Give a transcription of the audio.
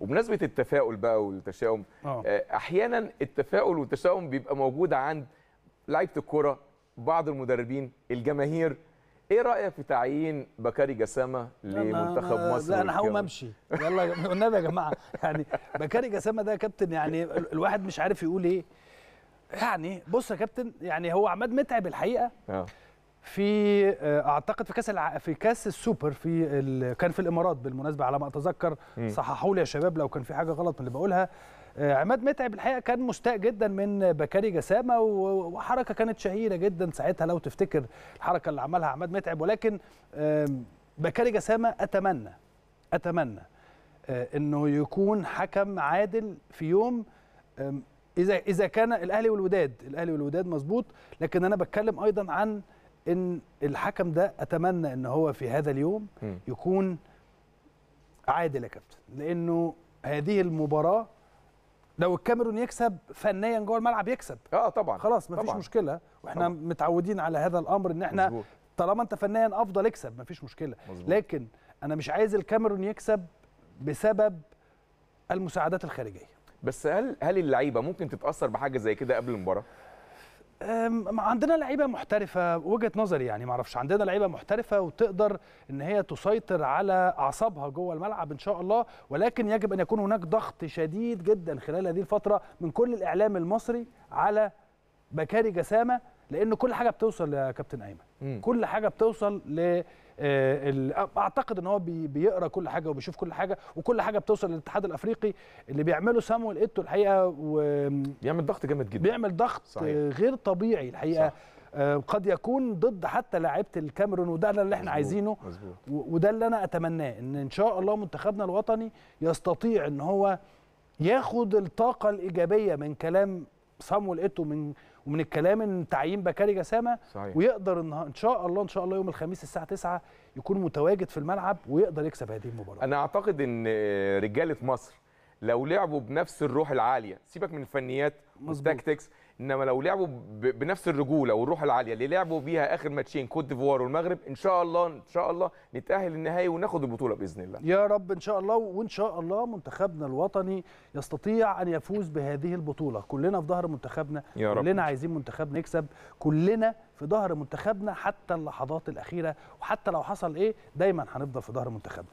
وبمناسبه التفاؤل بقى والتشاؤم آه. آه، احيانا التفاؤل والتشاؤم بيبقى موجود عند لعيبه الكوره بعض المدربين الجماهير ايه رايك في تعيين بكاري جسامه لمنتخب مصر لا انا هقوم امشي يلا والنبي يا جماعه يعني بكاري جسامه ده كابتن يعني الواحد مش عارف يقول ايه يعني بص يا كابتن يعني هو عماد متعب الحقيقه أوه. في آه، اعتقد في كاس الع... في كاس السوبر في ال... كان في الامارات بالمناسبه على ما اتذكر صححوا لي يا شباب لو كان في حاجه غلط من اللي بقولها آه، عماد متعب الحقيقه كان مستاء جدا من بكاري جسامه وحركه كانت شهيره جدا ساعتها لو تفتكر الحركه اللي عملها عماد متعب ولكن بكاري جسامه اتمنى اتمنى آه، انه يكون حكم عادل في يوم اذا اذا كان الاهلي والوداد الاهلي والوداد مظبوط لكن انا بتكلم ايضا عن ان الحكم ده اتمنى ان هو في هذا اليوم يكون عادل يا كابتن لانه هذه المباراه لو الكاميرون يكسب فنيا جوه الملعب يكسب اه طبعا خلاص مفيش طبعًا. مشكله واحنا طبعًا. متعودين على هذا الامر ان احنا مزبوط. طالما انت فنيا افضل اكسب مفيش مشكله مزبوط. لكن انا مش عايز الكاميرون يكسب بسبب المساعدات الخارجيه بس هل هل اللعيبه ممكن تتاثر بحاجه زي كده قبل المباراه عندنا لعيبه محترفه وجهه نظري يعني معرفش عندنا لعيبه محترفه وتقدر ان هي تسيطر على اعصابها جوه الملعب ان شاء الله ولكن يجب ان يكون هناك ضغط شديد جدا خلال هذه الفتره من كل الاعلام المصري على بكاري جسامه لان كل حاجه بتوصل يا كابتن ايمن كل حاجه بتوصل ل آه، اعتقد ان هو بيقرا كل حاجه وبيشوف كل حاجه وكل حاجه بتوصل للاتحاد الافريقي اللي بيعمله سامويل ايتو الحقيقه و بيعمل ضغط جامد جدا بيعمل ضغط صحيح. غير طبيعي الحقيقه صح. آه، قد يكون ضد حتى لاعيبه الكاميرون وده اللي احنا عايزينه مزبوط. وده اللي انا اتمناه ان ان شاء الله منتخبنا الوطني يستطيع ان هو ياخد الطاقه الايجابيه من كلام صامويل ايتو من ومن الكلام ان تعيين بكاري جسامه صحيح. ويقدر ان شاء الله ان شاء الله يوم الخميس الساعه 9 يكون متواجد في الملعب ويقدر يكسب هذه المباراه. انا اعتقد ان رجاله مصر لو لعبوا بنفس الروح العاليه سيبك من الفنيات والتكتكس انما لو لعبوا بنفس الرجوله والروح العاليه اللي لعبوا بيها اخر ماتشين كوت ديفوار والمغرب ان شاء الله ان شاء الله نتاهل للنهائي وناخد البطوله باذن الله يا رب ان شاء الله وان شاء الله منتخبنا الوطني يستطيع ان يفوز بهذه البطوله كلنا في ظهر منتخبنا يا رب. كلنا عايزين منتخبنا يكسب كلنا في ظهر منتخبنا حتى اللحظات الاخيره وحتى لو حصل ايه دايما هنفضل في ظهر منتخبنا